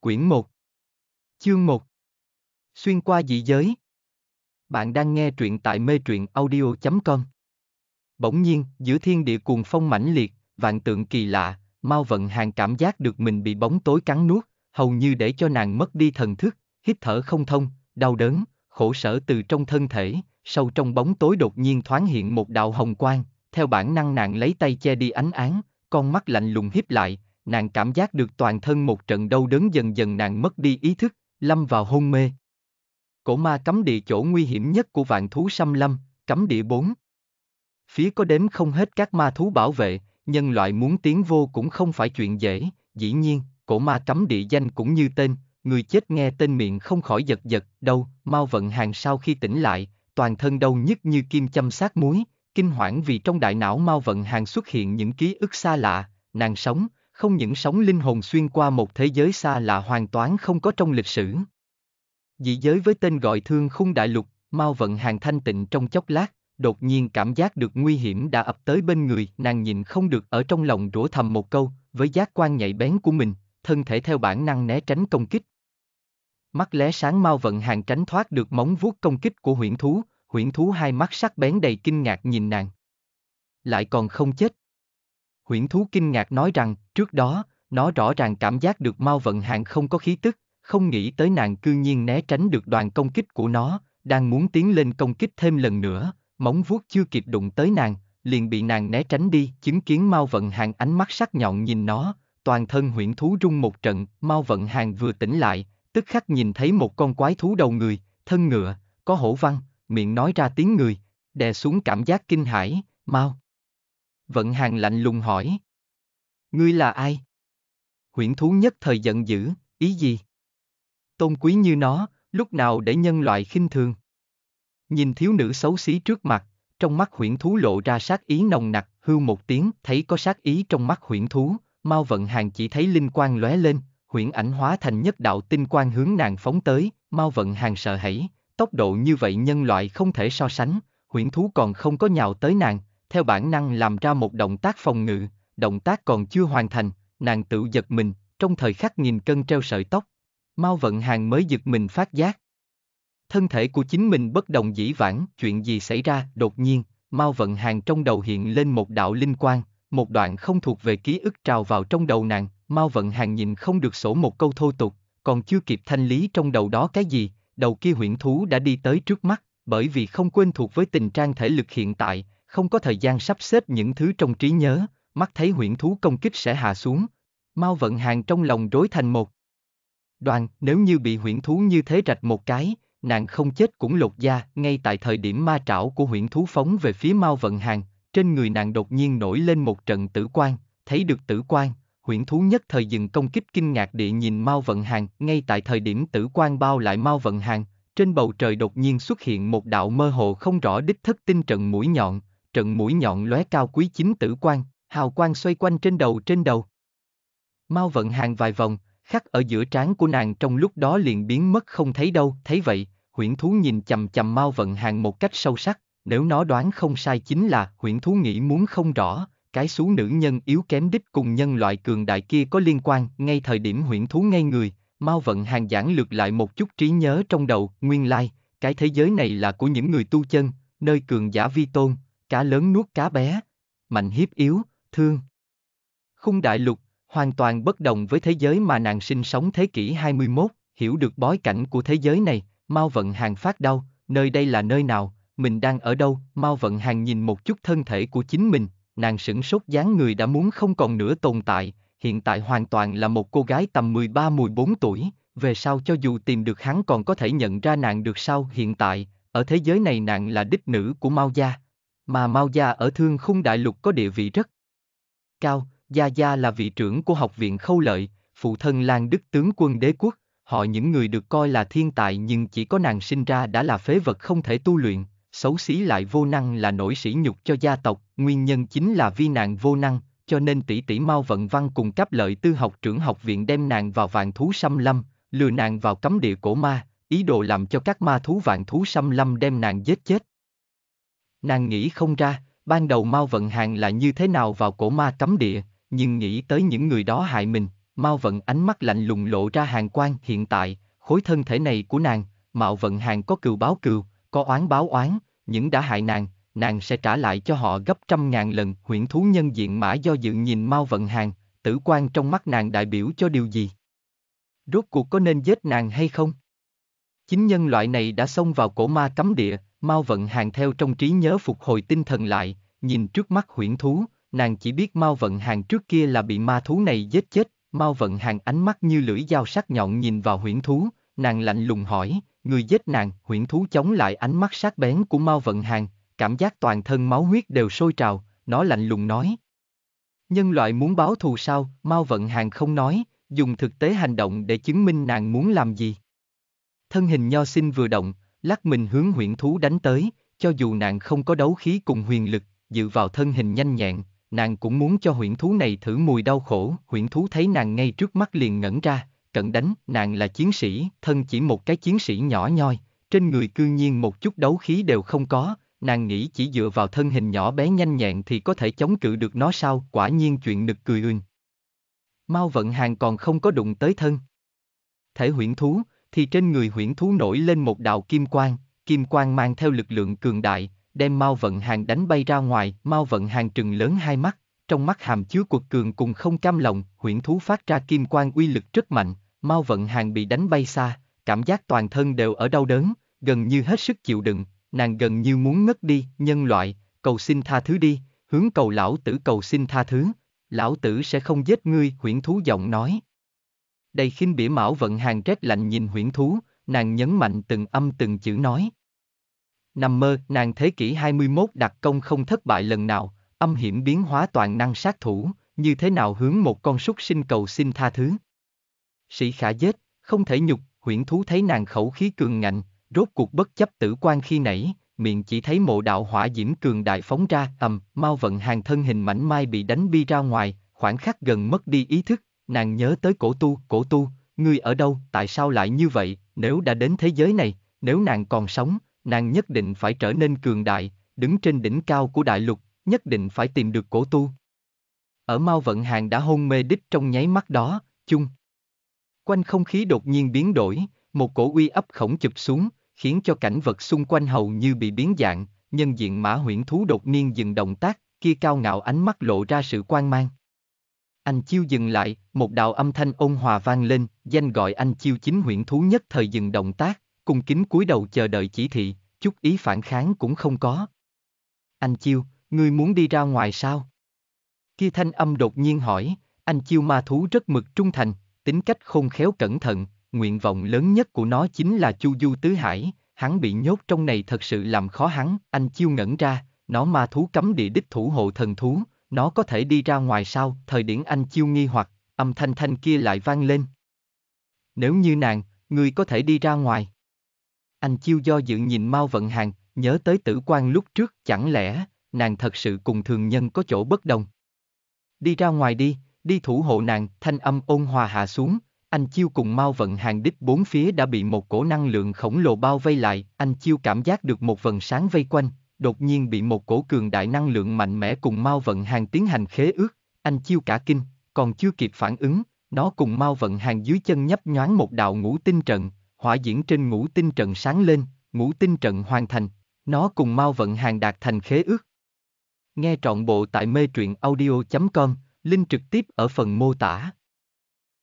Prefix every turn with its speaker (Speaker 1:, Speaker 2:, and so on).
Speaker 1: Quyển 1 Chương 1 Xuyên qua dị giới Bạn đang nghe truyện tại mê truyện audio.com Bỗng nhiên, giữa thiên địa cuồng phong mãnh liệt, vạn tượng kỳ lạ, mau Vận Hàng cảm giác được mình bị bóng tối cắn nuốt, hầu như để cho nàng mất đi thần thức, hít thở không thông, đau đớn, khổ sở từ trong thân thể, sâu trong bóng tối đột nhiên thoáng hiện một đạo hồng quang, theo bản năng nàng lấy tay che đi ánh án, con mắt lạnh lùng híp lại, nàng cảm giác được toàn thân một trận đau đớn dần dần nàng mất đi ý thức, lâm vào hôn mê. Cổ ma cấm địa chỗ nguy hiểm nhất của vạn thú xâm lâm, cấm địa 4. Phía có đếm không hết các ma thú bảo vệ, nhân loại muốn tiến vô cũng không phải chuyện dễ, dĩ nhiên, cổ ma cấm địa danh cũng như tên, người chết nghe tên miệng không khỏi giật giật, đâu, mau vận hàng sau khi tỉnh lại, toàn thân đau nhức như kim châm sát muối, kinh hoảng vì trong đại não mau vận hàng xuất hiện những ký ức xa lạ, nàng sống, không những sóng linh hồn xuyên qua một thế giới xa lạ hoàn toàn không có trong lịch sử. Dị giới với tên gọi thương khung đại lục, mau vận hàng thanh tịnh trong chốc lát, đột nhiên cảm giác được nguy hiểm đã ập tới bên người, nàng nhìn không được ở trong lòng rủa thầm một câu, với giác quan nhạy bén của mình, thân thể theo bản năng né tránh công kích. Mắt lé sáng mau vận hàng tránh thoát được móng vuốt công kích của huyễn thú, huyễn thú hai mắt sắc bén đầy kinh ngạc nhìn nàng. Lại còn không chết. Huyễn thú kinh ngạc nói rằng, Trước đó, nó rõ ràng cảm giác được mau vận hạn không có khí tức, không nghĩ tới nàng cư nhiên né tránh được đoàn công kích của nó, đang muốn tiến lên công kích thêm lần nữa, móng vuốt chưa kịp đụng tới nàng, liền bị nàng né tránh đi, chứng kiến mau vận hàng ánh mắt sắc nhọn nhìn nó, toàn thân huyễn thú rung một trận, mau vận hàng vừa tỉnh lại, tức khắc nhìn thấy một con quái thú đầu người, thân ngựa, có hổ văn, miệng nói ra tiếng người, đè xuống cảm giác kinh hãi, mau. Vận hàng lạnh lùng hỏi, Ngươi là ai? Huyễn thú nhất thời giận dữ, ý gì? Tôn quý như nó, lúc nào để nhân loại khinh thường? Nhìn thiếu nữ xấu xí trước mặt, trong mắt huyễn thú lộ ra sát ý nồng nặc, Hư một tiếng, thấy có sát ý trong mắt huyễn thú, mau vận hàng chỉ thấy linh quang lóe lên, huyễn ảnh hóa thành nhất đạo tinh quang hướng nàng phóng tới, mau vận hàng sợ hãi, tốc độ như vậy nhân loại không thể so sánh, huyễn thú còn không có nhào tới nàng, theo bản năng làm ra một động tác phòng ngự, động tác còn chưa hoàn thành, nàng tự giật mình, trong thời khắc nhìn cân treo sợi tóc. mau vận hàng mới giật mình phát giác. Thân thể của chính mình bất đồng dĩ vãng, chuyện gì xảy ra, đột nhiên, mau vận hàng trong đầu hiện lên một đạo linh quang, một đoạn không thuộc về ký ức trào vào trong đầu nàng, mau vận hàng nhìn không được sổ một câu thô tục, còn chưa kịp thanh lý trong đầu đó cái gì, đầu kia huyễn thú đã đi tới trước mắt, bởi vì không quên thuộc với tình trạng thể lực hiện tại, không có thời gian sắp xếp những thứ trong trí nhớ, mắt thấy huyễn thú công kích sẽ hạ xuống. Mau vận hàng trong lòng rối thành một. Đoàn, nếu như bị huyễn thú như thế rạch một cái, nàng không chết cũng lột da, ngay tại thời điểm ma trảo của huyễn thú phóng về phía Mao Vận Hàng, trên người nàng đột nhiên nổi lên một trận tử quan, thấy được tử quan, huyễn thú nhất thời dừng công kích kinh ngạc địa nhìn Mao Vận Hàng, ngay tại thời điểm tử quan bao lại Mao Vận Hàng, trên bầu trời đột nhiên xuất hiện một đạo mơ hồ không rõ đích thất tinh trận mũi nhọn, trận mũi nhọn lóe cao quý chính tử quan, hào quang xoay quanh trên đầu trên đầu. Mao vận hàng vài vòng, khắc ở giữa trán của nàng trong lúc đó liền biến mất không thấy đâu, thấy vậy, huyễn thú nhìn chầm chầm Mao vận hàng một cách sâu sắc, nếu nó đoán không sai chính là huyễn thú nghĩ muốn không rõ, cái xú nữ nhân yếu kém đích cùng nhân loại cường đại kia có liên quan, ngay thời điểm huyễn thú ngay người, Mao vận hàng giảng lược lại một chút trí nhớ trong đầu, nguyên lai, cái thế giới này là của những người tu chân, nơi cường giả vi tôn, cá lớn nuốt cá bé, mạnh hiếp yếu, thương. Khung đại lục, hoàn toàn bất đồng với thế giới mà nàng sinh sống thế kỷ 21, hiểu được bối cảnh của thế giới này, mau vận hàng phát đau, nơi đây là nơi nào, mình đang ở đâu, mau vận hàng nhìn một chút thân thể của chính mình, nàng sửng sốt dáng người đã muốn không còn nữa tồn tại, hiện tại hoàn toàn là một cô gái tầm 13-14 tuổi, về sau cho dù tìm được hắn còn có thể nhận ra nàng được sao hiện tại, ở thế giới này nàng là đích nữ của Mao Gia, mà Mao Gia ở thương khung đại lục có địa vị rất Cao, Gia Gia là vị trưởng của học viện Khâu Lợi, phụ thân Lan Đức tướng quân đế quốc, họ những người được coi là thiên tài nhưng chỉ có nàng sinh ra đã là phế vật không thể tu luyện, xấu xí lại vô năng là nỗi sỉ nhục cho gia tộc, nguyên nhân chính là vi nàng vô năng, cho nên tỷ tỷ Mao Vận Văn cùng cấp lợi tư học trưởng học viện đem nàng vào vạn thú xâm lâm, lừa nàng vào cấm địa cổ ma, ý đồ làm cho các ma thú vạn thú xâm lâm đem nàng giết chết. Nàng nghĩ không ra, Ban đầu Mao Vận Hàng là như thế nào vào cổ ma cấm địa, nhưng nghĩ tới những người đó hại mình, Mao Vận ánh mắt lạnh lùng lộ ra hàng quan hiện tại, khối thân thể này của nàng, Mạo Vận Hàng có cừu báo cừu, có oán báo oán, những đã hại nàng, nàng sẽ trả lại cho họ gấp trăm ngàn lần. Huyễn thú nhân diện mã do dự nhìn Mao Vận Hàng, tử quan trong mắt nàng đại biểu cho điều gì? Rốt cuộc có nên giết nàng hay không? Chính nhân loại này đã xông vào cổ ma cấm địa, Mao Vận Hàng theo trong trí nhớ phục hồi tinh thần lại, nhìn trước mắt huyễn thú, nàng chỉ biết Mao Vận Hàng trước kia là bị ma thú này giết chết, Mao Vận Hàng ánh mắt như lưỡi dao sắc nhọn nhìn vào huyễn thú, nàng lạnh lùng hỏi, người giết nàng, huyễn thú chống lại ánh mắt sắc bén của Mao Vận Hàng, cảm giác toàn thân máu huyết đều sôi trào, nó lạnh lùng nói. Nhân loại muốn báo thù sao, Mao Vận Hàng không nói, dùng thực tế hành động để chứng minh nàng muốn làm gì. Thân hình nho sinh vừa động, lắc mình hướng huyễn thú đánh tới, cho dù nàng không có đấu khí cùng huyền lực, dự vào thân hình nhanh nhẹn, nàng cũng muốn cho huyễn thú này thử mùi đau khổ, huyễn thú thấy nàng ngay trước mắt liền ngẩn ra, cận đánh, nàng là chiến sĩ, thân chỉ một cái chiến sĩ nhỏ nhoi, trên người cư nhiên một chút đấu khí đều không có, nàng nghĩ chỉ dựa vào thân hình nhỏ bé nhanh nhẹn thì có thể chống cự được nó sao, quả nhiên chuyện nực cười ưn. Mau vận hàng còn không có đụng tới thân. Thể huyễn thú, thì trên người huyễn thú nổi lên một đạo kim quang, kim quang mang theo lực lượng cường đại, đem mau Vận Hàng đánh bay ra ngoài, mau Vận Hàng trừng lớn hai mắt, trong mắt hàm chứa cuộc cường cùng không cam lòng, huyễn thú phát ra kim quang uy lực rất mạnh, mau Vận Hàng bị đánh bay xa, cảm giác toàn thân đều ở đau đớn, gần như hết sức chịu đựng, nàng gần như muốn ngất đi, nhân loại, cầu xin tha thứ đi, hướng cầu lão tử cầu xin tha thứ, lão tử sẽ không giết ngươi, huyễn thú giọng nói, đây khinh bỉa mão vận hàng rét lạnh nhìn huyễn thú, nàng nhấn mạnh từng âm từng chữ nói. Nằm mơ, nàng thế kỷ 21 đặc công không thất bại lần nào, âm hiểm biến hóa toàn năng sát thủ, như thế nào hướng một con súc sinh cầu xin tha thứ. Sĩ khả giết, không thể nhục, huyễn thú thấy nàng khẩu khí cường ngạnh, rốt cuộc bất chấp tử quan khi nãy, miệng chỉ thấy mộ đạo hỏa diễm cường đại phóng ra, ầm, mau vận hàng thân hình mảnh mai bị đánh bi ra ngoài, khoảng khắc gần mất đi ý thức, nàng nhớ tới cổ tu, cổ tu, ngươi ở đâu, tại sao lại như vậy, nếu đã đến thế giới này, nếu nàng còn sống, nàng nhất định phải trở nên cường đại, đứng trên đỉnh cao của đại lục, nhất định phải tìm được cổ tu. Ở Mao Vận Hàng đã hôn mê đích trong nháy mắt đó, chung. Quanh không khí đột nhiên biến đổi, một cổ uy ấp khổng chụp xuống, khiến cho cảnh vật xung quanh hầu như bị biến dạng, nhân diện mã huyễn thú đột nhiên dừng động tác, kia cao ngạo ánh mắt lộ ra sự quan mang. Anh Chiêu dừng lại, một đạo âm thanh ôn hòa vang lên, danh gọi anh Chiêu chính huyện thú nhất thời dừng động tác, cung kính cúi đầu chờ đợi chỉ thị, chút ý phản kháng cũng không có. Anh Chiêu, ngươi muốn đi ra ngoài sao? Kia thanh âm đột nhiên hỏi, anh Chiêu ma thú rất mực trung thành, tính cách khôn khéo cẩn thận, nguyện vọng lớn nhất của nó chính là chu du tứ hải, hắn bị nhốt trong này thật sự làm khó hắn, anh Chiêu ngẩn ra, nó ma thú cấm địa đích thủ hộ thần thú, nó có thể đi ra ngoài sao, thời điểm anh chiêu nghi hoặc, âm thanh thanh kia lại vang lên. Nếu như nàng, người có thể đi ra ngoài. Anh chiêu do dự nhìn mau vận hàng, nhớ tới tử quan lúc trước, chẳng lẽ, nàng thật sự cùng thường nhân có chỗ bất đồng. Đi ra ngoài đi, đi thủ hộ nàng, thanh âm ôn hòa hạ xuống, anh chiêu cùng mau vận hàng đích bốn phía đã bị một cổ năng lượng khổng lồ bao vây lại, anh chiêu cảm giác được một vần sáng vây quanh, đột nhiên bị một cổ cường đại năng lượng mạnh mẽ cùng Mao Vận Hàng tiến hành khế ước, anh chiêu cả kinh, còn chưa kịp phản ứng, nó cùng Mao Vận Hàng dưới chân nhấp nhoáng một đạo ngũ tinh trận, hỏa diễn trên ngũ tinh trận sáng lên, ngũ tinh trận hoàn thành, nó cùng Mao Vận Hàng đạt thành khế ước. Nghe trọn bộ tại mê truyện audio.com, link trực tiếp ở phần mô tả.